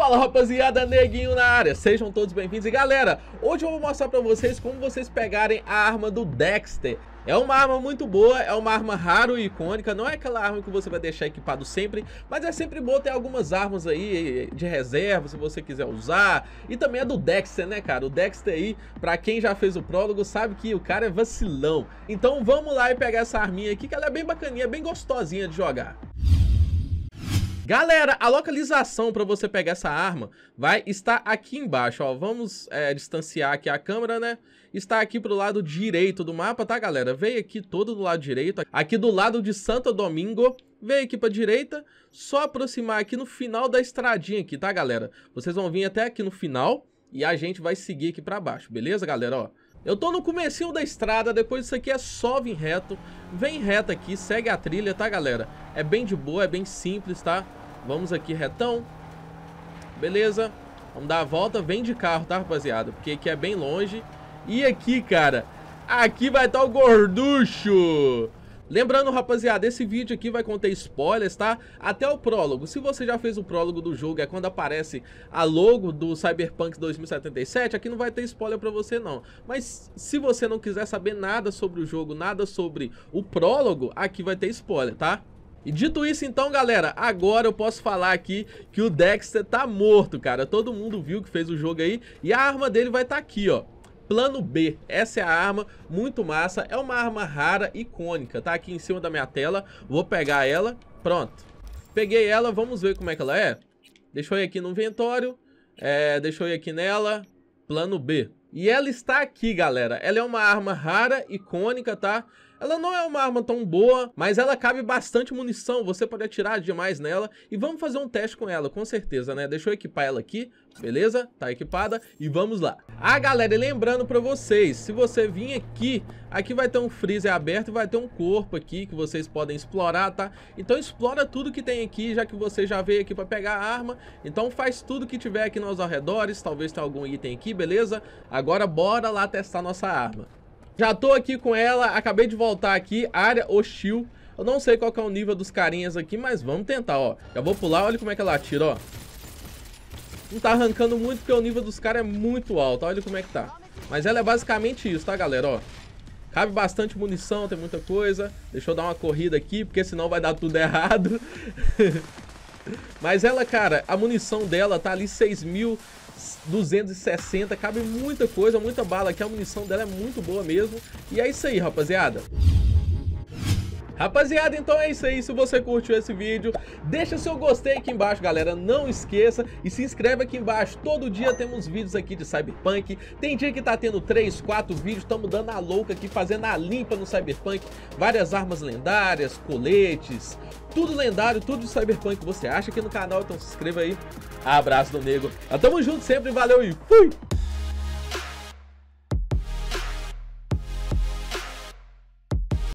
Fala rapaziada, neguinho na área, sejam todos bem-vindos E galera, hoje eu vou mostrar pra vocês como vocês pegarem a arma do Dexter é uma arma muito boa, é uma arma raro e icônica, não é aquela arma que você vai deixar equipado sempre, mas é sempre bom ter algumas armas aí de reserva, se você quiser usar, e também é do Dexter, né cara? O Dexter aí, pra quem já fez o prólogo, sabe que o cara é vacilão. Então vamos lá e pegar essa arminha aqui, que ela é bem bacaninha, bem gostosinha de jogar. Galera, a localização para você pegar essa arma vai estar aqui embaixo, ó. Vamos é, distanciar aqui a câmera, né? Está aqui pro lado direito do mapa, tá, galera? Veio aqui todo do lado direito, aqui do lado de Santo Domingo. Veio aqui pra direita, só aproximar aqui no final da estradinha aqui, tá, galera? Vocês vão vir até aqui no final e a gente vai seguir aqui pra baixo, beleza, galera? Ó, eu tô no comecinho da estrada, depois isso aqui é só vir reto. Vem reto aqui, segue a trilha, tá, galera? É bem de boa, é bem simples, tá? Vamos aqui retão. Beleza. Vamos dar a volta. Vem de carro, tá, rapaziada? Porque aqui é bem longe. E aqui, cara, aqui vai estar tá o gorducho. Lembrando, rapaziada, esse vídeo aqui vai conter spoilers, tá? Até o prólogo. Se você já fez o prólogo do jogo, é quando aparece a logo do Cyberpunk 2077, aqui não vai ter spoiler pra você, não. Mas se você não quiser saber nada sobre o jogo, nada sobre o prólogo, aqui vai ter spoiler, tá? E dito isso então, galera, agora eu posso falar aqui que o Dexter tá morto, cara. Todo mundo viu que fez o jogo aí e a arma dele vai estar tá aqui, ó. Plano B, essa é a arma, muito massa, é uma arma rara, icônica, tá aqui em cima da minha tela, vou pegar ela, pronto. Peguei ela, vamos ver como é que ela é. Deixa eu ir aqui no inventório, é, deixa eu ir aqui nela, plano B. E ela está aqui, galera, ela é uma arma rara, icônica, tá? Ela não é uma arma tão boa, mas ela cabe bastante munição, você pode atirar demais nela. E vamos fazer um teste com ela, com certeza, né? Deixa eu equipar ela aqui, beleza? Tá equipada e vamos lá. Ah, galera, e lembrando pra vocês, se você vir aqui, aqui vai ter um freezer aberto e vai ter um corpo aqui que vocês podem explorar, tá? Então explora tudo que tem aqui, já que você já veio aqui pra pegar a arma. Então faz tudo que tiver aqui nos arredores, talvez tenha algum item aqui, beleza? Agora bora lá testar nossa arma. Já tô aqui com ela, acabei de voltar aqui, área hostil. Eu não sei qual que é o nível dos carinhas aqui, mas vamos tentar, ó. Já vou pular, olha como é que ela atira, ó. Não tá arrancando muito porque o nível dos caras é muito alto, olha como é que tá. Mas ela é basicamente isso, tá, galera, ó. Cabe bastante munição, tem muita coisa. Deixa eu dar uma corrida aqui, porque senão vai dar tudo errado. Mas ela, cara, a munição dela tá ali 6.260, cabe muita coisa, muita bala aqui, a munição dela é muito boa mesmo. E é isso aí, rapaziada. Rapaziada, então é isso aí. Se você curtiu esse vídeo, deixa seu gostei aqui embaixo, galera. Não esqueça e se inscreve aqui embaixo. Todo dia temos vídeos aqui de Cyberpunk. Tem dia que tá tendo 3, 4 vídeos. Estamos dando a louca aqui, fazendo a limpa no Cyberpunk. Várias armas lendárias, coletes, tudo lendário, tudo de Cyberpunk. Você acha aqui no canal, então se inscreva aí. Abraço do nego Tamo junto sempre, valeu e fui!